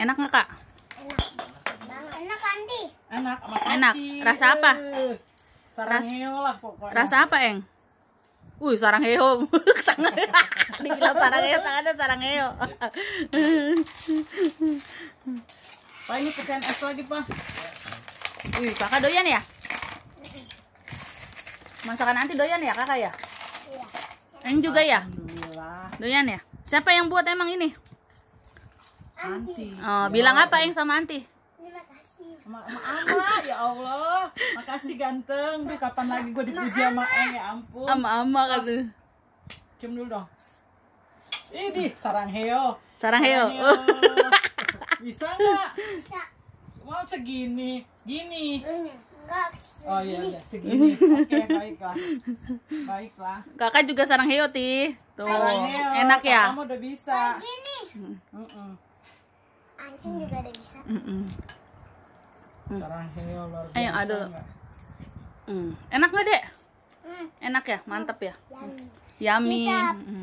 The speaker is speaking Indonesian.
Enak nggak kak? Enak. Enak Andi. Enak. Enak. Rasa apa? Sarang heo lah pokoknya. Rasa apa eng? Uh, sarang heo. Tangan. Dibilang sarang heo, tangannya sarang heo. Pak ini pesan es lagi pak. Wih, kakak doyan ya? Masakan nanti doyan ya kakak ya? Iya. Eng juga ya? Doyan ya? Siapa yang buat emang ini? Anti. Oh, bilang apa yang sama Anti? Terima ama, ya Allah. Makasih ganteng. Duh, kapan lagi gue dipuji sama Eng ya ampun. Sama ama kata. Cium dulu dong. Ini sarang heo. Sarang heo. Sarang heo. Bisa nggak? Bisa. Mau segini, gini. Enggak. Segini. Oh iya, iya. segini. Oke, okay, baiklah. Baiklah. Kakak juga sarang heo, Ti. Tuh. heo. Enak ya? Kamu udah bisa. Segini. Uh -uh mancing juga ada bisa mm -mm. Hmm. Ayo adu lo. Hmm. Enak gak dek? Hmm. Enak ya, mantap ya. yummy Yami.